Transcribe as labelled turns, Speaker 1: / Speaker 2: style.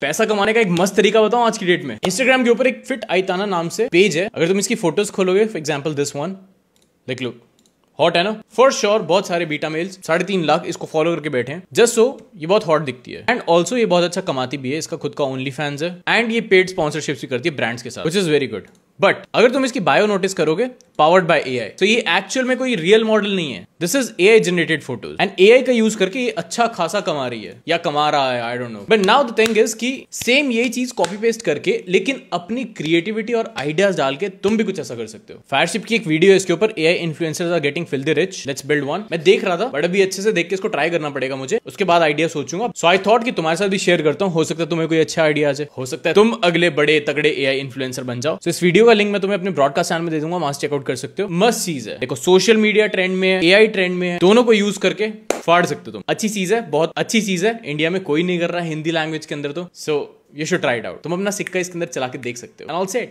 Speaker 1: पैसा कमाने का एक मस्त तरीका बताऊं आज की डेट में इंस्टाग्राम के ऊपर एक फिट आईताना नाम से पेज है अगर तुम इसकी फोटोज खोलोगे फॉर एग्जाम्पल दिस वन देख लो हॉट है ना फॉर श्योर बहुत सारे बीटा मेल्स साढ़े तीन लाख इसको फॉलो करके बैठे हैं जस्ट सो ये बहुत हॉट दिखती है एंड ऑल्सो ये बहुत अच्छा कमाती भी है इसका खुद का ओनली फैंस है एंड ये पेड स्पॉन्सरशिप भी करती है ब्रांड्स के साथ which is very good but अगर तुम इसकी बायो नोटिस करोगे पावर्ड बाय ए आई तो ये एक्चुअल में कोई रियल मॉडल नहीं है this is A I generated photo and A I का यूज करके ये अच्छा खासा कमा रही है या कमा रहा है I don't know but now the thing is की सेम यही चीज कॉपी पेस्ट करके लेकिन अपनी क्रिएटिविटी और आइडियाज डाल के तुम भी कुछ ऐसा कर सकते हो फायरशिप की एक वीडियो इसके ऊपर A I influencers are getting filthy rich let's build one मैं देख रहा था बट अभी अच्छे से देख के इसको ट्राई करना पड़ेगा मुझे उसके बाद आइडिया सोचूंगा सो आई थॉट कि तुम्हारे साथ भी शेयर करता हूँ हो सकता है तुम्हें कोई अच्छा आइडिया है हो सकता है तुम अगले बड़े तगड़े ए आई इन्फ्लुएंसर बन जाओ सो इस वीडियो का लिंक मैं तुम्हें अपने ब्रॉडकास्ट चैनल में दे दूंगा वहां चेकआउट कर सकते हो मस्त चीज है देखो सोशल मीडिया ट्रेंड में ए आई ही ट्रेंड में है दोनों को यूज करके फाड़ सकते तुम अच्छी चीज है बहुत अच्छी चीज है इंडिया में कोई नहीं कर रहा हिंदी लैंग्वेज के अंदर तो so you should try it out तुम अपना सिक्का इसके अंदर चला के देख सकते हो एंड ऑल सेट